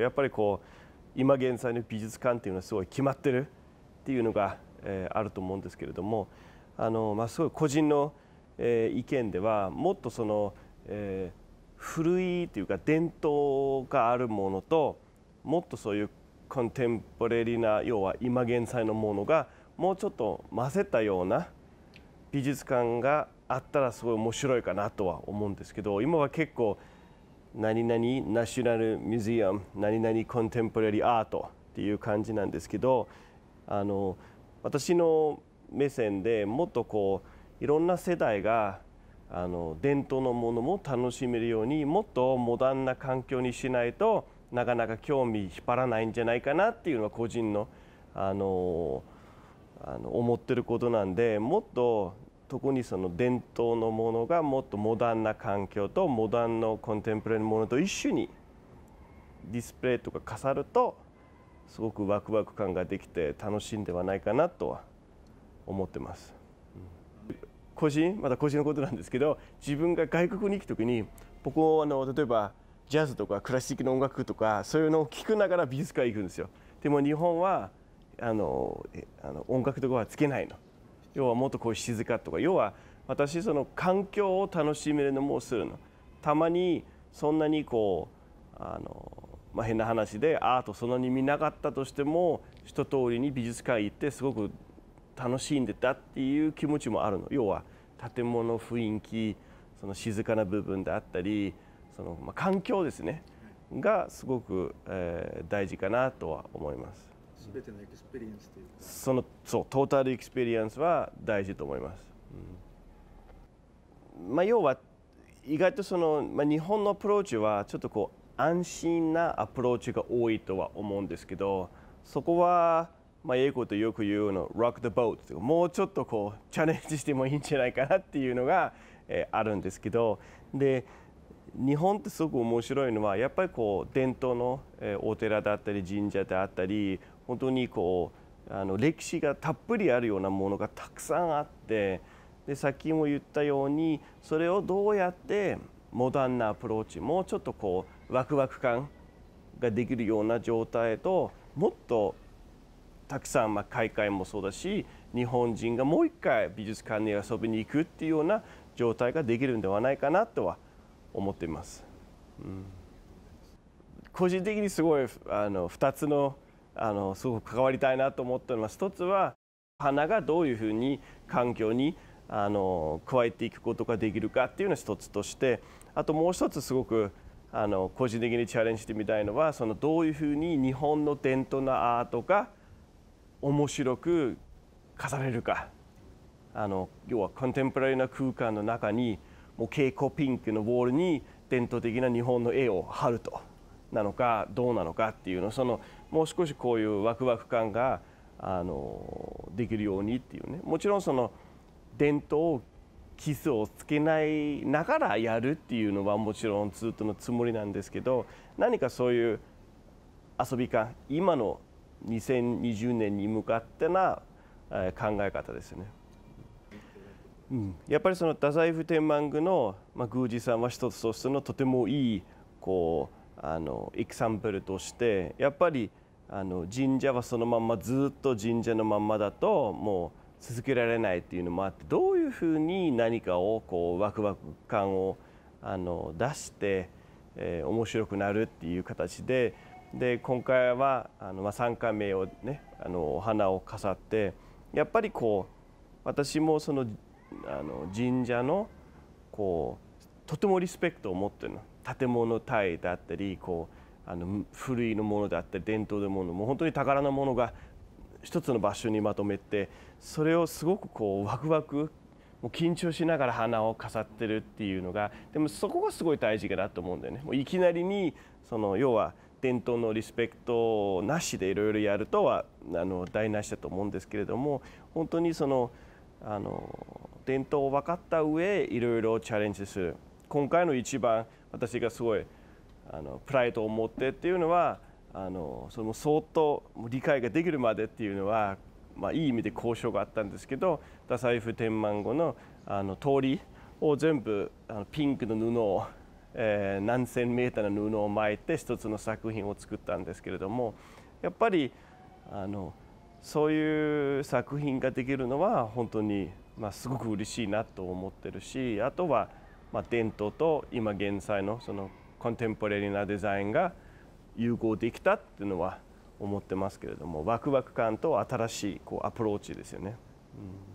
やっぱりこう今現在の美術館っていうのはすごい決まってるっていうのが、えー、あると思うんですけれどもあの、まあ、すごい個人の、えー、意見ではもっとその、えー、古いというか伝統があるものともっとそういうコンテンポレリーな要は今現在のものがもうちょっと混ぜたような美術館があったらすごい面白いかなとは思うんですけど今は結構何々ナショナルミュージアム何々コンテンポラリーアートっていう感じなんですけどあの私の目線でもっとこういろんな世代があの伝統のものも楽しめるようにもっとモダンな環境にしないとなかなか興味引っ張らないんじゃないかなっていうのは個人のあのあの思ってることなんでもっと特にその伝統のものがもっとモダンな環境とモダンのコンテンポラリーのものと一緒にディスプレイとか飾るとすごくワクワク感ができて楽しいんではないかなとは思ってます。個人また個人のことなんですけど自分が外国に行く時に僕もあの例えばジャズとかクラシックの音楽とかそういうのを聴くながら美術館行くんですよ。でも日本はあのあの音楽とかはつけないの。要はもっとこう静かとか要は私その環境を楽しめるのもするのたまにそんなにこうあの、まあ、変な話でアートそんなに見なかったとしても一通りに美術館行ってすごく楽しんでたっていう気持ちもあるの要は建物雰囲気その静かな部分であったりその、まあ、環境ですねがすごく、えー、大事かなとは思います。全てのエクスペリエンスというかそのそうトータルエクスペリエンスは大事と思います、うん、まあ要は意外とその、まあ、日本のアプローチはちょっとこう安心なアプローチが多いとは思うんですけどそこはまあ英語でよく言うの rock the boat もうちょっとこうチャレンジしてもいいんじゃないかなっていうのが、えー、あるんですけどで日本ってすごく面白いのはやっぱりこう伝統のお寺だったり神社であったり本当にこうあの歴史がたっぷりあるようなものがたくさんあってでさっきも言ったようにそれをどうやってモダンなアプローチもうちょっとこうワクワク感ができるような状態ともっとたくさん、まあ、海外もそうだし日本人がもう一回美術館に遊びに行くっていうような状態ができるんではないかなとは思っています。うん、個人的にすごいあの2つのあのすごく関わりたいなと思っております。一つは花がどういうふうに環境にあの加えていくことができるかっていうのが一つとしてあともう一つすごくあの個人的にチャレンジしてみたいのはそのどういうふうに日本の伝統のアートが面白く飾れるかあの要はコンテンポラリーな空間の中にもう蛍光ピンクのウォールに伝統的な日本の絵を貼ると。なのかどうなのかっていうのそのもう少しこういうワクワク感があのできるようにっていうねもちろんその伝統をキスをつけないながらやるっていうのはもちろんずっとのつもりなんですけど何かそういう遊び感今の2020年に向かってな考え方ですよね。うん、やっぱりその太宰府天満宮の、まあ、宮司さんは一つとしてのとてもいいこうあのエクサンプルとしてやっぱりあの神社はそのまんまずっと神社のまんまだともう続けられないっていうのもあってどういうふうに何かをこうワクワク感をあの出して、えー、面白くなるっていう形でで今回はあの、まあ、3回目をねあのお花を飾ってやっぱりこう私もそのあの神社のこうとてもリスペクトを持ってるの建物体だったりこうあの古いのものだったり伝統のものも本当に宝のものが一つの場所にまとめてそれをすごくこうワクワクもう緊張しながら花を飾ってるっていうのがでもそこがすごい大事かなと思うんだよね。もういきなりにその要は伝統のリスペクトなしでいろいろやるとはあの台無しだと思うんですけれども本当にそのあの伝統を分かった上いろいろチャレンジする今回の一番私がすごいあのプライドを持ってっていうのはあのその相当理解ができるまでっていうのは、まあ、いい意味で交渉があったんですけど太宰府天満宮のあの通りを全部あのピンクの布を、えー、何千メーターの布を巻いて一つの作品を作ったんですけれどもやっぱりあのそういう作品ができるのは本当に、まあ、すごく嬉しいなと思ってるしあとはまあ、伝統と今現在のそのコンテンポラリーなデザインが融合できたっていうのは思ってますけれどもワクワク感と新しいこうアプローチですよね。うん